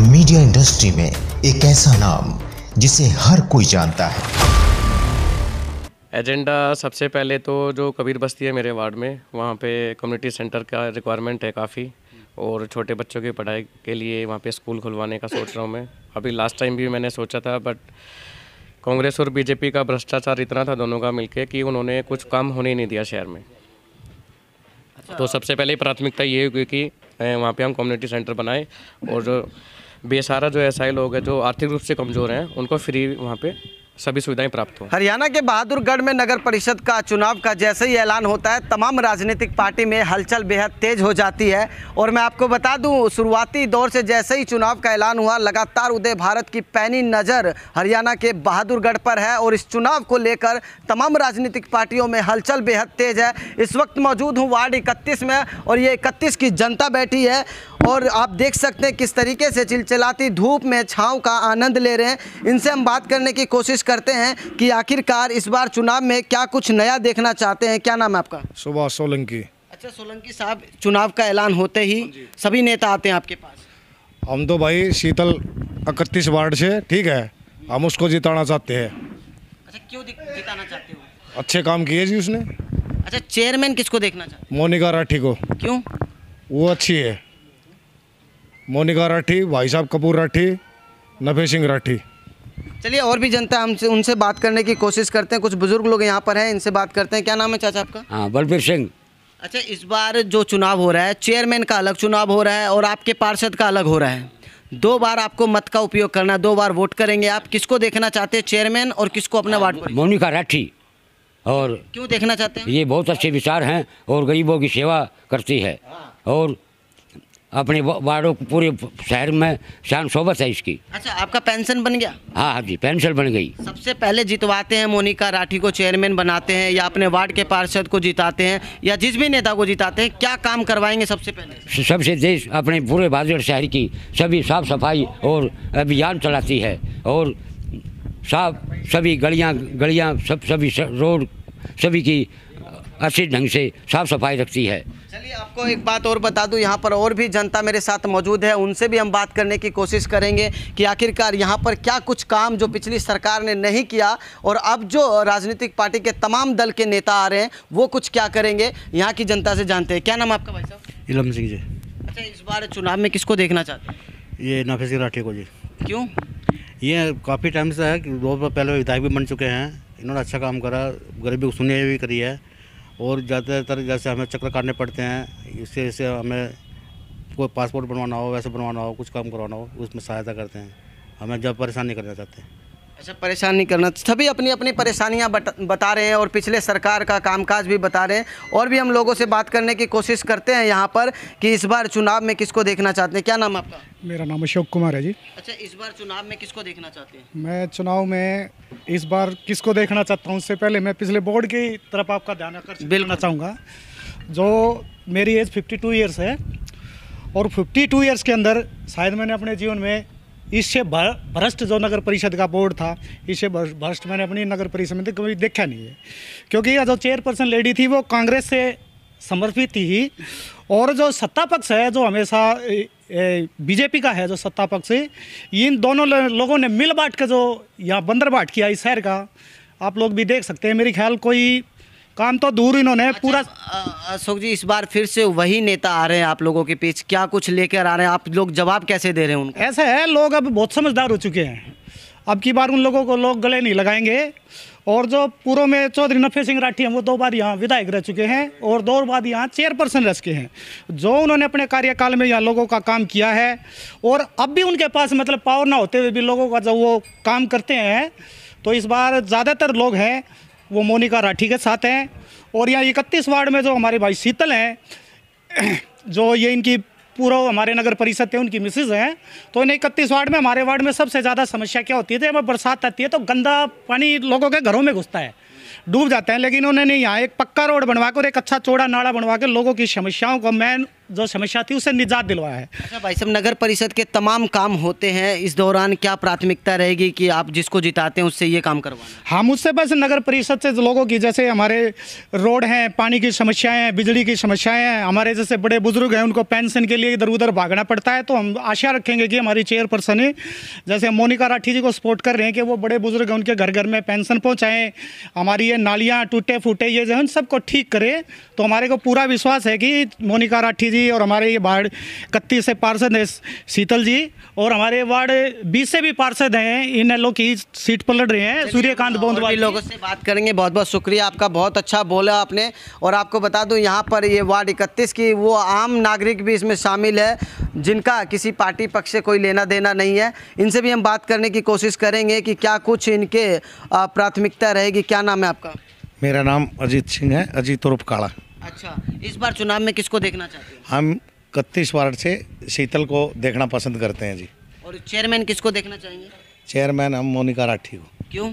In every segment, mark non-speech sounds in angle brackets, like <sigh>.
Media industry में एक ऐसा नाम जिसे हर कोई जानता है एजेंडा सबसे पहले तो जो कबीर बस्ती है मेरे वार्ड में वहाँ पे कम्युनिटी सेंटर का रिक्वायरमेंट है काफ़ी और छोटे बच्चों की पढ़ाई के लिए वहाँ पे स्कूल खुलवाने का सोच रहा हूँ मैं अभी लास्ट टाइम भी मैंने सोचा था बट कांग्रेस और बीजेपी का भ्रष्टाचार इतना था दोनों का मिलकर कि उन्होंने कुछ काम होने नहीं दिया शहर में अच्छा। तो सबसे पहले प्राथमिकता ये हुई कि वहाँ पर हम कम्युनिटी सेंटर बनाएँ और जो बेसारा जो ऐसा लोग हैं जो आर्थिक रूप से कमज़ोर हैं उनको फ्री वहाँ पर सभी सुविधाएं प्राप्त हो हरियाणा के बहादुरगढ़ में नगर परिषद का चुनाव का जैसे ही ऐलान होता है तमाम राजनीतिक पार्टी में हलचल बेहद तेज हो जाती है और मैं आपको बता दूं शुरुआती दौर से जैसे ही चुनाव का ऐलान हुआ लगातार उदय भारत की पैनी नज़र हरियाणा के बहादुरगढ़ पर है और इस चुनाव को लेकर तमाम राजनीतिक पार्टियों में हलचल बेहद तेज है इस वक्त मौजूद हूँ वार्ड इकतीस में और ये इकतीस की जनता बैठी है और आप देख सकते हैं किस तरीके से चिलचिलाती धूप में छाँव का आनंद ले रहे हैं इनसे हम बात करने की कोशिश करते हैं कि आखिरकार इस बार चुनाव में क्या कुछ नया देखना चाहते हैं क्या नाम है आपका सुभाष सोलंकी अच्छा सोलंकी साहब चुनाव का ऐलान होते ही सभी नेता आते हैं आपके पास हम तो भाई शीतल इकतीस वार्ड से ठीक है हम उसको जिताना चाहते हैं अच्छा क्यों जिताना चाहते हो अच्छे काम किए जी उसने अच्छा चेयरमैन किसको देखना चाहते मोनिका राठी को क्यों वो अच्छी है मोनिका राठी भाई साहब कपूर राठी नफे सिंह राठी चलिए और भी जनता हम उनसे बात करने की कोशिश करते हैं कुछ बुजुर्ग लोग यहाँ पर हैं इनसे बात करते हैं क्या नाम है चाचा आपका हाँ बलबीर सिंह अच्छा इस बार जो चुनाव हो रहा है चेयरमैन का अलग चुनाव हो रहा है और आपके पार्षद का अलग हो रहा है दो बार आपको मत का उपयोग करना है दो बार वोट करेंगे आप किसको देखना चाहते हैं चेयरमैन और किसको अपना हाँ, वार्ड मोनिका राठी और क्यों देखना चाहते हैं ये बहुत अच्छे विचार हैं और गरीबों की सेवा करती है हाँ। और अपने वार्डों पूरे शहर में शान सोबत है इसकी अच्छा आपका पेंशन बन गया हाँ हाँ जी पेंशन बन गई सबसे पहले जितवाते हैं मोनिका राठी को चेयरमैन बनाते हैं या अपने वार्ड के पार्षद को जिताते हैं या जिस भी नेता को जिताते हैं क्या काम करवाएंगे सबसे पहले सबसे देश अपने पूरे बाजार शहर की सभी साफ सफाई और अभियान चलाती है और साफ सभी गलियाँ गलियाँ सब सभी रोड सभी की अच्छे ढंग से साफ सफाई रखती है अभी आपको एक बात और बता दूं यहाँ पर और भी जनता मेरे साथ मौजूद है उनसे भी हम बात करने की कोशिश करेंगे कि आखिरकार यहाँ पर क्या कुछ काम जो पिछली सरकार ने नहीं किया और अब जो राजनीतिक पार्टी के तमाम दल के नेता आ रहे हैं वो कुछ क्या करेंगे यहाँ की जनता से जानते हैं क्या नाम आपका भाई साहब इलम सिंह जी अच्छा इस बार चुनाव में किसको देखना चाहते हैं ये सिंह राठी को जी क्यों ये काफ़ी टाइम से है दो पहले विधायक भी बन चुके हैं इन्होंने अच्छा काम करा गरीबी को सुनिए भी करी है और ज़्यादातर जैसे हमें चक्कर काटने पड़ते हैं इससे जैसे हमें कोई पासपोर्ट बनवाना हो वैसे बनवाना हो कुछ काम करवाना हो उसमें सहायता करते हैं हमें जब परेशानी करना चाहते अच्छा परेशान नहीं करना सभी अपनी अपनी परेशानियां बत, बता रहे हैं और पिछले सरकार का कामकाज भी बता रहे हैं और भी हम लोगों से बात करने की कोशिश करते हैं यहाँ पर कि इस बार चुनाव में किसको देखना चाहते हैं क्या नाम आपका मेरा नाम अशोक कुमार है जी अच्छा इस बार चुनाव में किसको देखना चाहते हैं मैं चुनाव में इस बार किसको देखना चाहता हूँ उससे पहले मैं पिछले बोर्ड की तरफ आपका ध्यान आकर्षित चाहूँगा जो मेरी एज फिफ्टी टू है और फिफ्टी टू ईयर्स के अंदर शायद मैंने अपने जीवन में इससे भ्रष्ट जो नगर परिषद का बोर्ड था इससे भ्रष्ट मैंने अपनी नगर परिषद में तो कभी देखा नहीं है क्योंकि यह जो चेयरपर्सन लेडी थी वो कांग्रेस से समर्पित थी और जो सत्ता पक्ष है जो हमेशा बीजेपी का है जो सत्ता पक्ष इन दोनों लोगों ने मिल बांट के जो यहाँ बंदर बांट किया इस शहर का आप लोग भी देख सकते हैं मेरे ख्याल कोई काम तो दूर इन्होंने अच्छा, पूरा अशोक जी इस बार फिर से वही नेता आ रहे हैं आप लोगों के पीछे क्या कुछ लेकर आ रहे हैं आप लोग जवाब कैसे दे रहे हैं उनको ऐसे है लोग अब बहुत समझदार हो चुके हैं अब की बार उन लोगों को लोग गले नहीं लगाएंगे और जो पूर्व में चौधरी नफे सिंह राठी हैं वो दो बार यहाँ विधायक रह चुके हैं और दो बार यहाँ चेयरपर्सन रह चुके हैं जो उन्होंने अपने कार्यकाल में यहाँ लोगों का काम किया है और अब भी उनके पास मतलब पावर ना होते हुए भी लोगों का जब वो काम करते हैं तो इस बार ज़्यादातर लोग हैं वो मोनिका राठी के साथ हैं और यहाँ इकतीस वार्ड में जो हमारे भाई शीतल हैं <clears throat> जो ये इनकी पूर्व हमारे नगर परिषद है उनकी मिसेज हैं तो इन्हें इकतीस वार्ड में हमारे वार्ड में सबसे ज़्यादा समस्या क्या होती है जब तो बरसात आती है तो गंदा पानी लोगों के घरों में घुसता है डूब जाते हैं लेकिन उन्होंने यहाँ एक पक्का रोड बनवा कर एक अच्छा चौड़ा नाला बनवा कर लोगों की समस्याओं को मैन जो समस्या थी उसे निजात दिलवाया है अच्छा भाई साहब नगर परिषद के तमाम काम होते हैं इस दौरान क्या प्राथमिकता रहेगी कि आप जिसको जिताते हैं उससे ये काम करवाना हम उससे बस नगर परिषद से लोगों की जैसे हमारे रोड हैं पानी की समस्याएं हैं बिजली की समस्याएं हैं हमारे जैसे बड़े बुजुर्ग हैं उनको पेंशन के लिए इधर उधर भागना पड़ता है तो हम आशा रखेंगे कि हमारी चेयरपर्सन ही जैसे मोनिका राठी जी को सपोर्ट कर रहे हैं कि वो बड़े बुजुर्ग हैं उनके घर घर में पेंशन पहुँचाएँ हमारी ये नालियाँ टूटे फूटे ये जो है सबको ठीक करें तो हमारे को पूरा विश्वास है कि मोनिका राठी जी जी और हमारे ये वार्ड इकतीस से पार्षद हैं शीतल जी और हमारे वार्ड बीस से भी पार्षद हैं इन लोग की सीट पर लड़ रहे हैं सूर्यकांत बोंदवाल लोगों से बात करेंगे बहुत बहुत शुक्रिया आपका बहुत अच्छा बोला आपने और आपको बता दूँ यहाँ पर ये वार्ड इकतीस की वो आम नागरिक भी इसमें शामिल है जिनका किसी पार्टी पक्ष से कोई लेना देना नहीं है इनसे भी हम बात करने की कोशिश करेंगे कि क्या कुछ इनके प्राथमिकता रहेगी क्या नाम है आपका मेरा नाम अजीत सिंह है अजीत रूप काला अच्छा इस बार चुनाव में किसको देखना चाहते हैं हम इकतीस वार्ड से शीतल को देखना पसंद करते हैं जी और चेयरमैन किसको देखना चाहेंगे चेयरमैन हम मोनिका राठी को क्यों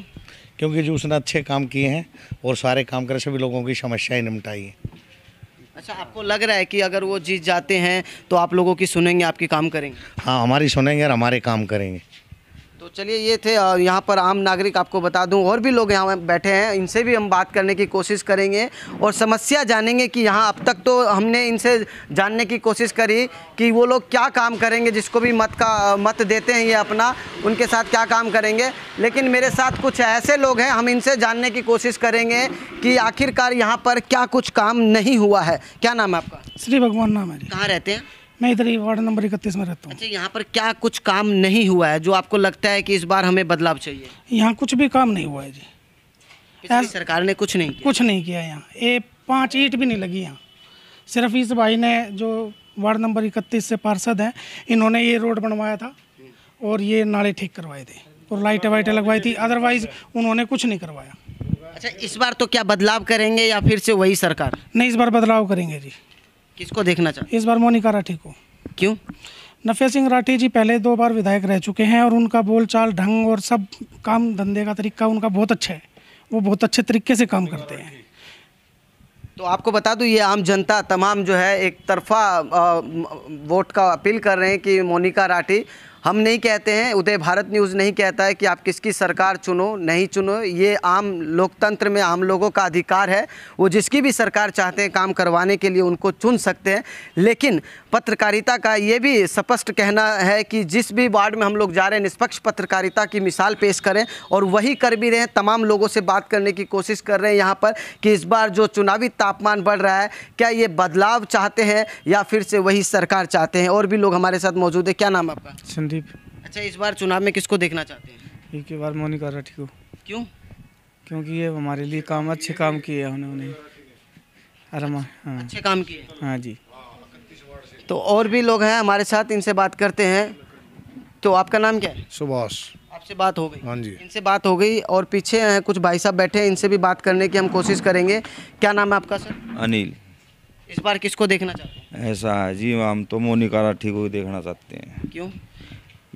क्योंकि जो उसने अच्छे काम किए हैं और सारे काम कर सभी लोगों की समस्याएं निपटाई है अच्छा आपको लग रहा है कि अगर वो जीत जाते हैं तो आप लोगों की सुनेंगे आपके काम करेंगे हाँ हमारी सुनेंगे और हमारे काम करेंगे तो चलिए ये थे और यहाँ पर आम नागरिक आपको बता दूं और भी लोग यहाँ बैठे हैं इनसे भी हम बात करने की कोशिश करेंगे और समस्या जानेंगे कि यहाँ अब तक तो हमने इनसे जानने की कोशिश करी कि वो लोग क्या काम करेंगे जिसको भी मत का मत देते हैं ये अपना उनके साथ क्या काम करेंगे लेकिन मेरे साथ कुछ ऐसे लोग हैं हम इनसे जानने की कोशिश करेंगे कि आखिरकार यहाँ पर क्या कुछ काम नहीं हुआ है क्या नाम है आपका श्री भगवान नाम है कहाँ रहते हैं मैं इधर ही वार्ड नंबर इकतीस में रहता हूँ अच्छा यहाँ पर क्या कुछ काम नहीं हुआ है जो आपको लगता है कि इस बार हमें बदलाव चाहिए यहाँ कुछ भी काम नहीं हुआ है जी ऐसा सरकार ने कुछ नहीं कुछ नहीं किया यहाँ ये पाँच ईट भी नहीं लगी यहाँ सिर्फ इस भाई ने जो वार्ड नंबर इकतीस से पार्षद हैं इन्होंने ये रोड बनवाया था और ये नाले ठीक करवाए थे और लाइटें वाइटें लगवाई थी अदरवाइज उन्होंने कुछ नहीं करवाया अच्छा इस बार तो क्या बदलाव करेंगे या फिर से वही सरकार नहीं इस बार बदलाव करेंगे जी किसको देखना चाहिए इस बार मोनिका राठी को क्यों नफे सिंह राठी जी पहले दो बार विधायक रह चुके हैं और उनका बोलचाल ढंग और सब काम धंधे का तरीका उनका बहुत अच्छा है वो बहुत अच्छे तरीके से काम करते हैं तो आपको बता दूं ये आम जनता तमाम जो है एक तरफा वोट का अपील कर रहे हैं कि मोनिका राठी हम नहीं कहते हैं उदय भारत न्यूज़ नहीं कहता है कि आप किसकी सरकार चुनो नहीं चुनो ये आम लोकतंत्र में आम लोगों का अधिकार है वो जिसकी भी सरकार चाहते हैं काम करवाने के लिए उनको चुन सकते हैं लेकिन पत्रकारिता का ये भी स्पष्ट कहना है कि जिस भी वार्ड में हम लोग जा रहे हैं निष्पक्ष पत्रकारिता की मिसाल पेश करें और वही कर भी रहे हैं तमाम लोगों से बात करने की कोशिश कर रहे हैं यहाँ पर कि इस बार जो चुनावी तापमान बढ़ रहा है क्या ये बदलाव चाहते हैं या फिर से वही सरकार चाहते हैं और भी लोग हमारे साथ मौजूद है क्या नाम आपका संदीप अच्छा इस बार चुनाव में किसको देखना चाहते हैं एक बार मोनिका राठी को क्यों क्योंकि ये हमारे लिए काम अच्छे काम किए उन्होंने हाँ। अच्छे काम किए हाँ जी तो और भी लोग हैं हमारे साथ इनसे बात करते हैं तो आपका नाम क्या है सुभाष आपसे बात हो गई हाँ जी इनसे बात हो गई और पीछे हैं कुछ भाई साहब बैठे हैं इनसे भी बात करने की हम कोशिश करेंगे क्या नाम है आपका सर अनिल इस बार किसको देखना चाहते हैं ऐसा है जी हम तो मोनिका राठी को देखना चाहते हैं क्यों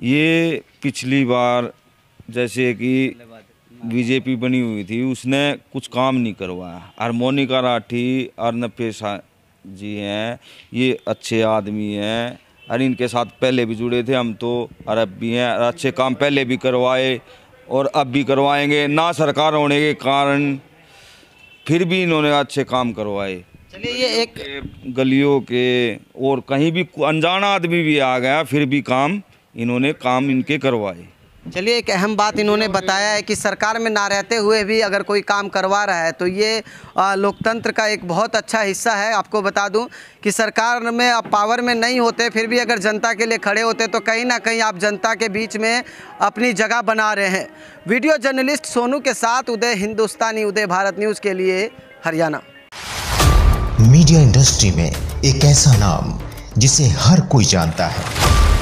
ये पिछली बार जैसे कि बीजेपी बनी हुई थी उसने कुछ काम नहीं करवाया और मोनिका राठी अर्नब पेशा जी हैं ये अच्छे आदमी हैं और इनके साथ पहले भी जुड़े थे हम तो अरब भी हैं और अच्छे काम पहले भी करवाए और अब भी करवाएंगे ना सरकार होने के कारण फिर भी इन्होंने अच्छे काम करवाए चलिए ये एक गलियों के और कहीं भी अनजाना आदमी भी आ गया फिर भी काम इन्होंने काम इनके करवाए चलिए एक अहम बात इन्होंने बताया है कि सरकार में ना रहते हुए भी अगर कोई काम करवा रहा है तो ये लोकतंत्र का एक बहुत अच्छा हिस्सा है आपको बता दूं कि सरकार में आप पावर में नहीं होते फिर भी अगर जनता के लिए खड़े होते तो कहीं ना कहीं आप जनता के बीच में अपनी जगह बना रहे हैं वीडियो जर्नलिस्ट सोनू के साथ उदय हिंदुस्तानी उदय भारत न्यूज़ के लिए हरियाणा मीडिया इंडस्ट्री में एक ऐसा नाम जिसे हर कोई जानता है